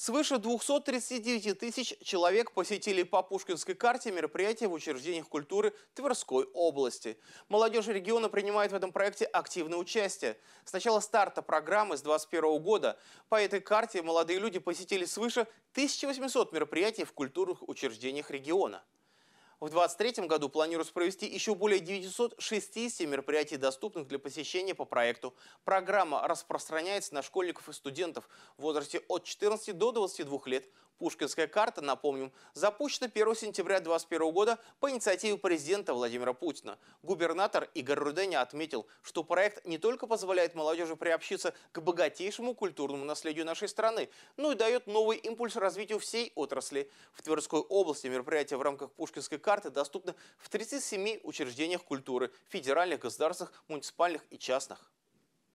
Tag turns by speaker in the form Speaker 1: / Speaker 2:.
Speaker 1: Свыше 239 тысяч человек посетили по Пушкинской карте мероприятия в учреждениях культуры Тверской области. Молодежь региона принимает в этом проекте активное участие. С начала старта программы с 2021 года по этой карте молодые люди посетили свыше 1800 мероприятий в культурных учреждениях региона. В 2023 году планируется провести еще более 960 мероприятий, доступных для посещения по проекту. Программа распространяется на школьников и студентов в возрасте от 14 до 22 лет. Пушкинская карта, напомним, запущена 1 сентября 2021 года по инициативе президента Владимира Путина. Губернатор Игорь Руденя отметил, что проект не только позволяет молодежи приобщиться к богатейшему культурному наследию нашей страны, но и дает новый импульс развитию всей отрасли. В Тверской области мероприятия в рамках Пушкинской карты карты доступны в 37 учреждениях культуры, федеральных, государственных, муниципальных и частных.